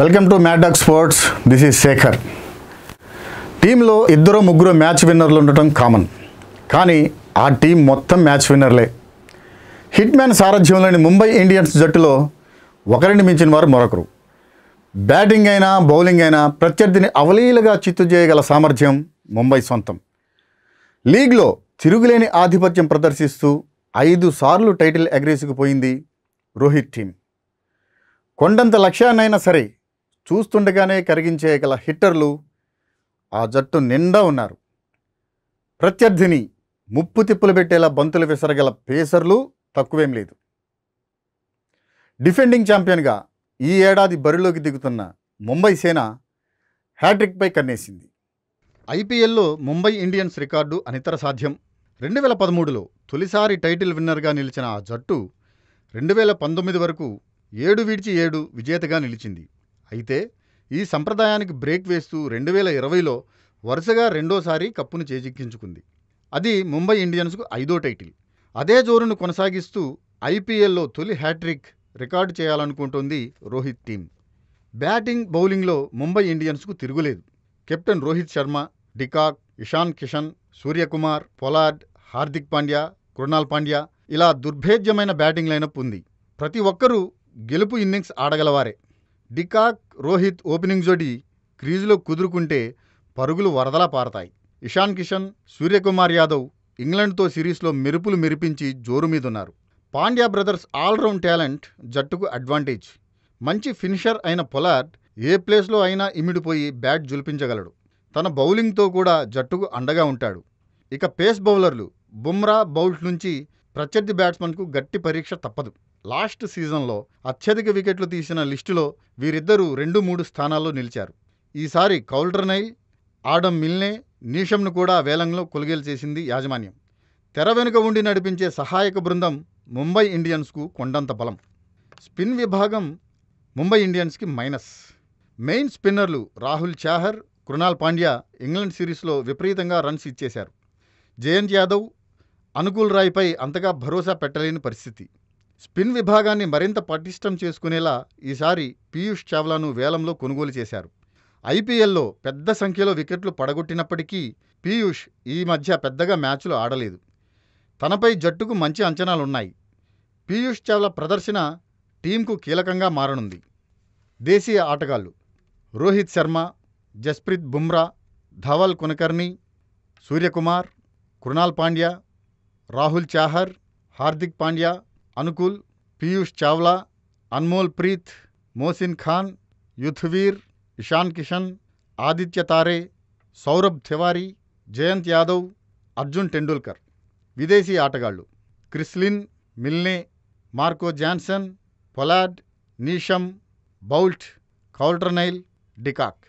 Welcome to Maddock sports this is Shekhar టీంలో ఇద్దరు ముగ్గురు మ్యాచ్ విన్నర్లు ఉండటం కామన్ కానీ ఆ టీం మొత్తం మ్యాచ్ విన్నర్లే హిట్మ్యాన్ సారథ్యంలోని ముంబై ఇండియన్స్ జట్టులో ఒకరిని మించిన వారు మరొకరు బ్యాటింగ్ అయినా బౌలింగ్ అయినా ప్రత్యర్థిని అవలీలగా చిత్తు చేయగల సామర్థ్యం ముంబై సొంతం లీగ్లో తిరుగులేని ఆధిపత్యం ప్రదర్శిస్తూ ఐదు సార్లు టైటిల్ ఎగ్రేసుకుపోయింది రోహిత్ టీం కొండంత లక్ష్యాన్నైనా సరే చూస్తుండగానే కరిగించే గల హిట్టర్లు ఆ జట్టు నిండా ఉన్నారు ప్రత్యర్థిని ముప్పు తిప్పులు పెట్టేలా బంతులు విసరగల పేసర్లు తక్కువేం లేదు డిఫెండింగ్ ఛాంపియన్గా ఈ ఏడాది బరిలోకి దిగుతున్న ముంబై సేన హ్యాట్రిక్పై కన్నేసింది ఐపీఎల్లో ముంబై ఇండియన్స్ రికార్డు అనితర సాధ్యం రెండు వేల పదమూడులో తొలిసారి టైటిల్ విన్నర్గా నిలిచిన ఆ జట్టు రెండు వేల పంతొమ్మిది వరకు ఏడు విడిచి ఏడు విజేతగా నిలిచింది అయితే ఈ సంప్రదాయానికి బ్రేక్ వేస్తూ రెండు వేల ఇరవైలో వరుసగా రెండోసారి కప్పును చేజిక్కించుకుంది అది ముంబై ఇండియన్స్కు ఐదో టైటిల్ అదే జోరును కొనసాగిస్తూ ఐపీఎల్లో తొలి హ్యాట్రిక్ రికార్డు చేయాలనుకుంటోంది రోహిత్ టీం బ్యాటింగ్ బౌలింగ్లో ముంబై ఇండియన్స్కు తిరుగులేదు captain Rohit Sharma de Kock Ishan Kishan Suryakumar Pollard Hardik Pandya Krunal Pandya ఇలా దుర్భేద్యమైన బ్యాటింగ్ లైనప్ ఉంది ప్రతి ఒక్కరూ గెలుపు ఇన్నింగ్స్ ఆడగలవారే డికాక్, రోహిత్ ఓపెనింగ్ జోడీ క్రీజులో కుదురుకుంటే పరుగులు వరదలా పారతాయి. ఇషాన్ కిషన్, సూర్యకుమార్ యాదవ్ ఇంగ్లండ్తో సిరీస్లో మెరుపులు మెరిపించి జోరు మీదున్నారు. పాండ్యా బ్రదర్స్ ఆల్రౌండ్ టాలెంట్ జట్టుకు అడ్వాంటేజ్. మంచి ఫినిషర్ అయిన పొలార్డ్ ఏ ప్లేస్లో అయినా ఇమిడిపోయి బ్యాట్ జులిపించగలడు తన బౌలింగ్తో కూడా జట్టుకు అండగా ఉంటాడు. ఇక పేస్ బౌలర్లు బుమ్రా, బౌల్ట్ నుంచి ప్రత్యర్థి బ్యాట్స్మెన్కు గట్టి పరీక్ష తప్పదు లాస్ట్ సీజన్లో అత్యధిక వికెట్లు తీసిన లిస్టులో వీరిద్దరూ రెండు మూడు స్థానాల్లో నిలిచారు ఈసారి కౌల్టర్నైల్ ఆడమ్ మిల్నే నీషంను కూడా వేలంలో కొలుగేలు చేసింది యాజమాన్యం తెర వెనుక ఉండి నడిపించే సహాయక బృందం ముంబై ఇండియన్స్కు కొండంత బలం స్పిన్ విభాగం ముంబై ఇండియన్స్కి మైనస్ మెయిన్ స్పిన్నర్లు రాహుల్ చాహర్ కృణాల్ పాండ్యా ఇంగ్లాండ్ సిరీస్లో విపరీతంగా రన్స్ ఇచ్చేశారు జయంత్ యాదవ్ అనుకూల్ రాయ్పై అంతగా భరోసా పెట్టలేని పరిస్థితి స్పిన్ విభాగాన్ని మరింత పటిష్టం చేసుకునేలా ఈసారి పీయూష్ చావ్లాను వేలంలో కొనుగోలు చేశారు ఐపీఎల్లో పెద్ద సంఖ్యలో వికెట్లు పడగొట్టినప్పటికీ పీయూష్ ఈ మధ్య పెద్దగా మ్యాచ్లు ఆడలేదు తనపై జట్టుకు మంచి అంచనాలున్నాయి పీయూష్ చావ్లా ప్రదర్శన టీంకు కీలకంగా మారనుంది దేశీయ ఆటగాళ్లు రోహిత్ శర్మ జస్ప్రీత్ బుమ్రా ధవల్ కునకర్ణి సూర్యకుమార్ కృణాల్ పాండ్యా రాహుల్ చాహర్ హార్దిక్ పాండ్యా అనుకుల్ పీయూష్ చావ్లా అన్మోల్ ప్రీత్ మోసిన్ ఖాన్ యుథ్వీర్ ఇషాన్ కిషన్ ఆదిత్య తారే సౌరభ్ తివారీ జయంత్ యాదవ్ అర్జున్ టెండూల్కర్ విదేశీ ఆటగాళ్లు Chris Lynn Milne Marco Jansen Pollard Neesham Boult Coulter Nile de Kock